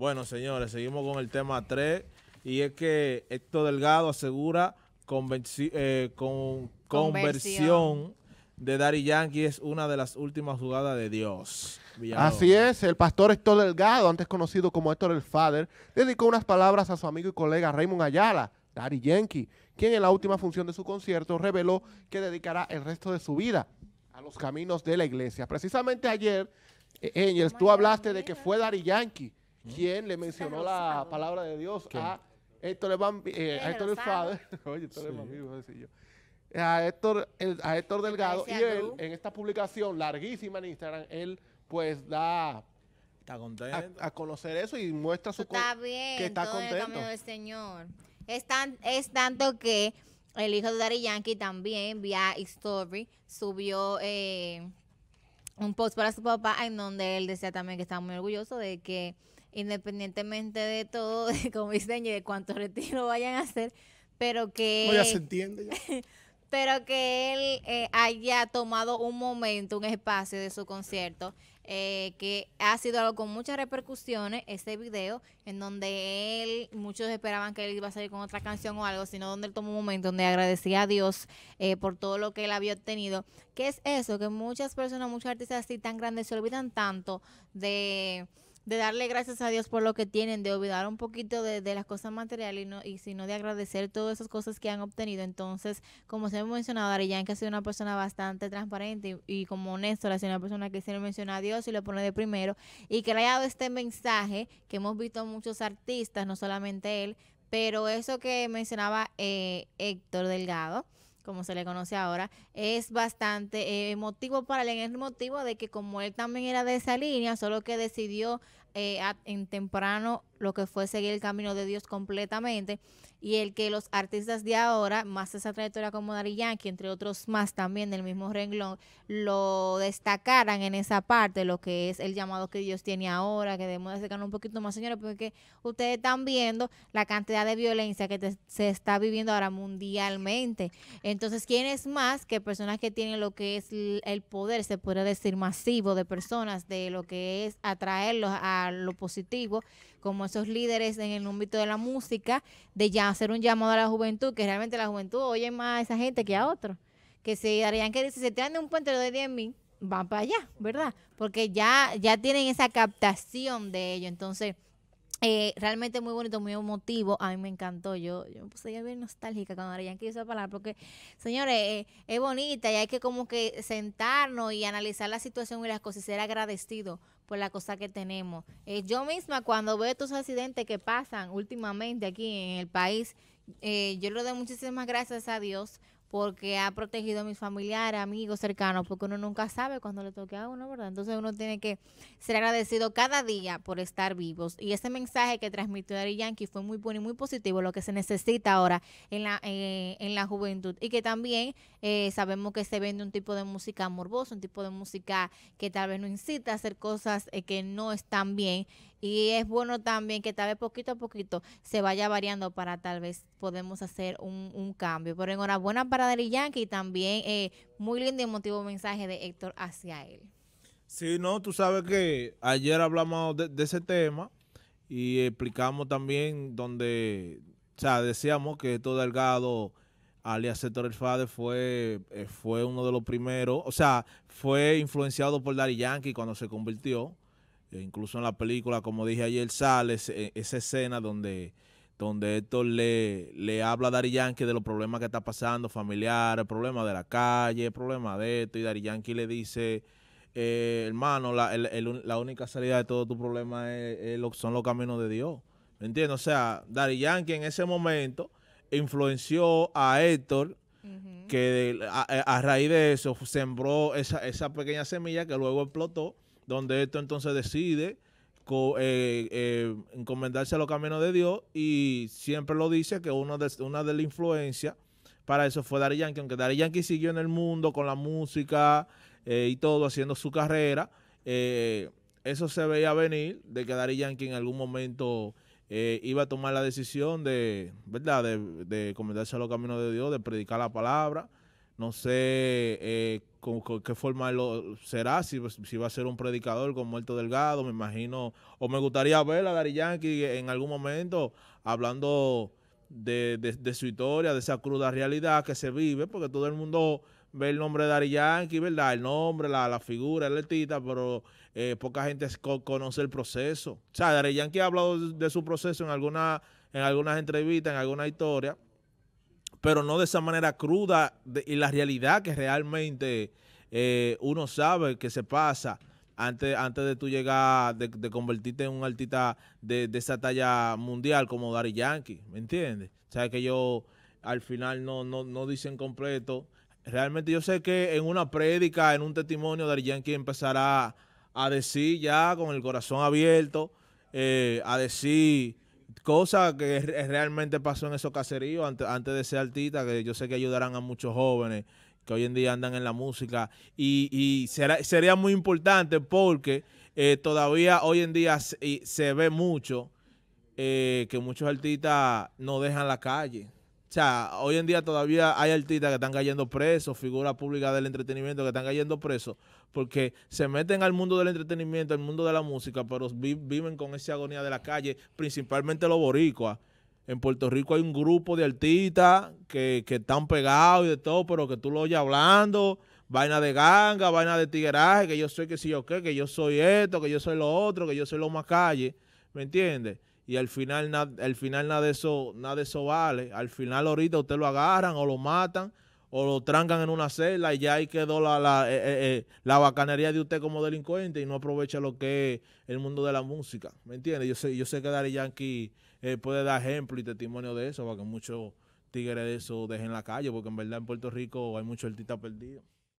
Bueno, señores, seguimos con el tema 3 y es que Héctor Delgado asegura eh, con conversión. de Dari Yankee es una de las últimas jugadas de Dios. Así es, el pastor Héctor Delgado, antes conocido como Héctor el Father, dedicó unas palabras a su amigo y colega Raymond Ayala, Dari Yankee, quien en la última función de su concierto reveló que dedicará el resto de su vida a los caminos de la iglesia. Precisamente ayer, Engels, tú hablaste de que fue Dari Yankee quien le mencionó la palabra de Dios a Héctor, a Héctor Oye, Héctor Héctor, Delgado y él en esta publicación larguísima en Instagram, él pues da A, conocer eso y muestra su está bien, que está contento. El Señor. Es, es tanto que el hijo de Dari Yankee también vía Story subió eh, un post para su papá en donde él decía también que estaba muy orgulloso de que independientemente de todo, de cómo dicen y de cuántos retiro vayan a hacer, pero que... ya se entiende. pero que él eh, haya tomado un momento, un espacio de su concierto, eh, que ha sido algo con muchas repercusiones, este video, en donde él, muchos esperaban que él iba a salir con otra canción o algo, sino donde él tomó un momento donde agradecía a Dios eh, por todo lo que él había obtenido. ¿Qué es eso? Que muchas personas, muchos artistas así tan grandes se olvidan tanto de de darle gracias a Dios por lo que tienen, de olvidar un poquito de, de las cosas materiales y, no, y sino de agradecer todas esas cosas que han obtenido. Entonces, como se ha mencionado, Arellán que ha sido una persona bastante transparente y, como honesto, ha sido una persona que se le menciona a Dios y lo pone de primero y que le haya dado este mensaje que hemos visto muchos artistas, no solamente él, pero eso que mencionaba eh, Héctor Delgado como se le conoce ahora, es bastante eh, motivo para él en el motivo de que como él también era de esa línea, solo que decidió eh, en temprano lo que fue seguir el camino de Dios completamente y el que los artistas de ahora, más esa trayectoria como Dari Yankee, entre otros más también del mismo renglón, lo destacaran en esa parte, lo que es el llamado que Dios tiene ahora, que debemos acercarnos un poquito más, señores, porque ustedes están viendo la cantidad de violencia que se está viviendo ahora mundialmente. Entonces, ¿quién es más que personas que tienen lo que es el poder, se puede decir, masivo de personas, de lo que es atraerlos a lo positivo, como esos líderes en el ámbito de la música, de ya hacer un llamado a la juventud, que realmente la juventud oye más a esa gente que a otros. Que si Darían que dice, se te dan un puente de 10 mil, van para allá, ¿verdad? Porque ya, ya tienen esa captación de ello. Entonces, eh, realmente muy bonito, muy emotivo. A mí me encantó. Yo, yo me puse a bien nostálgica cuando Ari quiso hablar, palabra porque, señores, eh, es bonita y hay que como que sentarnos y analizar la situación y las cosas y ser agradecido por la cosa que tenemos. Eh, yo misma cuando veo estos accidentes que pasan últimamente aquí en el país, yo le doy muchísimas gracias a Dios porque ha protegido a mis familiares, amigos cercanos, porque uno nunca sabe cuándo le toque a uno, ¿verdad? Entonces uno tiene que ser agradecido cada día por estar vivos. Y ese mensaje que transmitió Ari Yankee fue muy bueno y muy positivo, lo que se necesita ahora en la, eh, en la juventud. Y que también eh, sabemos que se vende un tipo de música morbosa, un tipo de música que tal vez no incita a hacer cosas eh, que no están bien. Y es bueno también que tal vez poquito a poquito se vaya variando para tal vez podemos hacer un, un cambio. Pero enhorabuena para Dari Yankee también eh, muy lindo y emotivo mensaje de Héctor hacia él. Sí, no, tú sabes que ayer hablamos de, ese tema y explicamos también donde, o sea, decíamos que Héctor Delgado alias Héctor El Fade fue, eh, fue uno de los primeros, o sea, fue influenciado por Dari Yankee cuando se convirtió. Eh, incluso en la película, como dije ayer, sale eh, esa escena donde donde Héctor le, le habla a Dari Yankee de los problemas que está pasando, familiares, problema de la calle, el problema de esto, y Dari Yankee le dice, eh, hermano, la, única salida de todo tu problema es, son los caminos de Dios. ¿Me entiendes? O sea, Dari Yankee en ese momento influenció a Héctor, que a, a, raíz de eso sembró esa, esa pequeña semilla que luego explotó donde esto entonces decide eh, eh, encomendarse a los caminos de Dios y siempre lo dice que uno de, una de las influencias para eso fue Dari Yankee, aunque Dari Yankee siguió en el mundo con la música eh, y todo, haciendo su carrera, eso se veía venir de que Dari Yankee en algún momento iba a tomar la decisión de, ¿verdad?, de, de encomendarse a los caminos de Dios, de predicar la palabra no sé eh, con, qué forma lo será, si, va a ser un predicador con Muerto Delgado, me imagino. O me gustaría ver a Dari Yankee en algún momento hablando de, su historia, de esa cruda realidad que se vive, porque todo el mundo ve el nombre de Dari Yankee, ¿verdad? El nombre, la, figura, el letita, pero eh, poca gente conoce el proceso. O sea, Dari Yankee ha hablado de, su proceso en, alguna, en algunas entrevistas, en alguna historia pero no de esa manera cruda y la realidad que realmente eh, uno sabe que se pasa antes, antes de tú llegar, de, convertirte en un artista de, esa talla mundial como Dari Yankee, ¿me entiendes? O sea, que yo al final no, no, no dicen completo. Realmente yo sé que en una prédica, en un testimonio, Dari Yankee empezará a decir ya con el corazón abierto, eh, a decir cosa que realmente pasó en esos caseríos antes, de ser artista, que yo sé que ayudarán a muchos jóvenes que hoy en día andan en la música y, y será, sería muy importante porque eh, todavía hoy en día se, se ve mucho eh, que muchos artistas no dejan la calle. O sea, hoy en día todavía hay artistas que están cayendo presos, figuras públicas del entretenimiento que están cayendo presos, porque se meten al mundo del entretenimiento, al mundo de la música, pero viven con esa agonía de la calle, principalmente los boricuas. En Puerto Rico hay un grupo de artistas que, que están pegados y de todo, pero que tú lo oyes hablando, vaina de ganga, vaina de tigueraje, que yo soy que sí o qué, que yo soy esto, que yo soy lo otro, que yo soy lo más calle, ¿me entiendes? y al final, final nada, de eso, nada eso vale. Al final ahorita usted lo agarran o lo matan o lo trancan en una celda y ya ahí quedó la, la, eh, eh, eh, la bacanería de usted como delincuente y no aprovecha lo que es el mundo de la música. ¿Me entiende? Yo sé, yo sé que Dari Yankee puede dar ejemplo y testimonio de eso para que muchos tigres de eso dejen la calle porque en verdad en Puerto Rico hay muchos artistas perdidos.